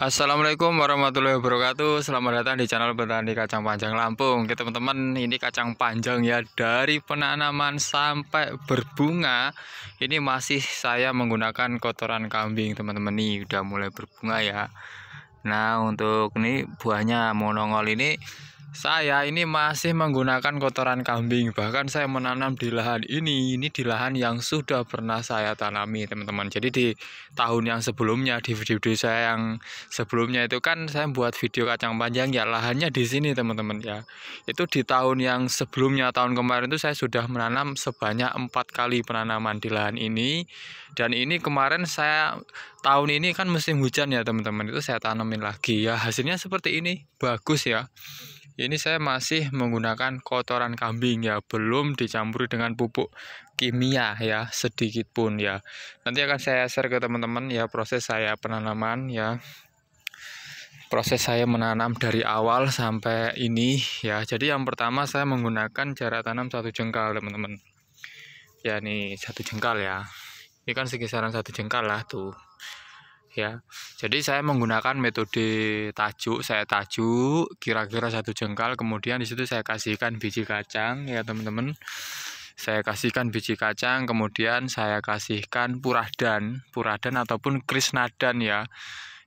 Assalamualaikum warahmatullahi wabarakatuh Selamat datang di channel petani kacang panjang Lampung Oke teman-teman ini kacang panjang ya Dari penanaman sampai berbunga Ini masih saya menggunakan kotoran kambing teman-teman Nih udah mulai berbunga ya Nah untuk ini buahnya monongol ini saya ini masih menggunakan kotoran kambing, bahkan saya menanam di lahan ini. Ini di lahan yang sudah pernah saya tanami, teman-teman. Jadi di tahun yang sebelumnya, di video-video saya yang sebelumnya itu kan saya buat video kacang panjang ya lahannya di sini, teman-teman ya. Itu di tahun yang sebelumnya, tahun kemarin itu saya sudah menanam sebanyak empat kali penanaman di lahan ini. Dan ini kemarin saya tahun ini kan musim hujan ya, teman-teman. Itu saya tanamin lagi ya. Hasilnya seperti ini, bagus ya ini saya masih menggunakan kotoran kambing ya belum dicampuri dengan pupuk kimia ya sedikit pun ya nanti akan saya share ke teman-teman ya proses saya penanaman ya proses saya menanam dari awal sampai ini ya jadi yang pertama saya menggunakan jarak tanam satu jengkal teman-teman ya ini satu jengkal ya ini kan sekisaran satu jengkal lah tuh ya jadi saya menggunakan metode tajuk saya tajuk kira-kira satu jengkal kemudian di situ saya kasihkan biji kacang ya teman-teman saya kasihkan biji kacang kemudian saya kasihkan puradan puradan ataupun krisnadan ya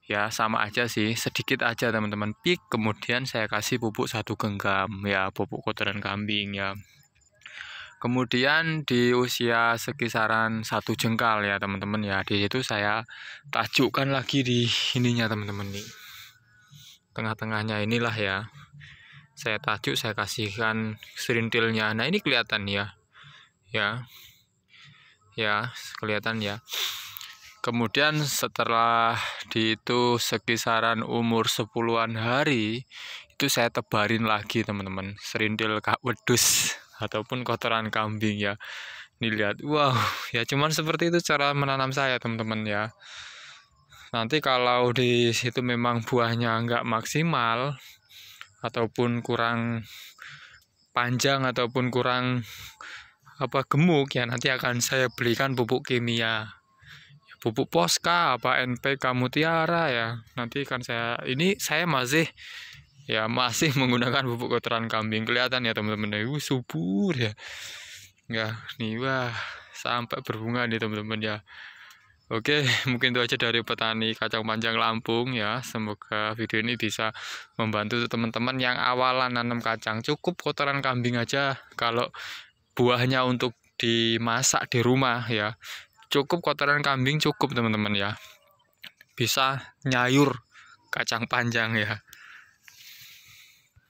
ya sama aja sih sedikit aja teman-teman pik kemudian saya kasih pupuk satu genggam ya pupuk kotoran kambing ya Kemudian di usia sekisaran satu jengkal ya teman-teman ya di situ saya tajukkan lagi di ininya teman-teman nih tengah-tengahnya inilah ya saya tajuk saya kasihkan serintilnya nah ini kelihatan ya ya ya kelihatan ya kemudian setelah di itu sekisaran umur sepuluhan hari itu saya tebarin lagi teman-teman serintil kak wedus ataupun kotoran kambing ya dilihat wow ya cuman seperti itu cara menanam saya teman-teman ya nanti kalau di situ memang buahnya nggak maksimal ataupun kurang panjang ataupun kurang apa gemuk ya nanti akan saya belikan pupuk kimia pupuk poska apa NPK mutiara ya nanti kan saya ini saya masih ya masih menggunakan pupuk kotoran kambing kelihatan ya teman-teman ya subur ya ya nih wah sampai berbunga nih teman-teman ya Oke, mungkin itu aja dari petani kacang panjang Lampung ya. Semoga video ini bisa membantu teman-teman yang awalan nanam kacang. Cukup kotoran kambing aja kalau buahnya untuk dimasak di rumah ya. Cukup kotoran kambing cukup teman-teman ya. Bisa nyayur kacang panjang ya.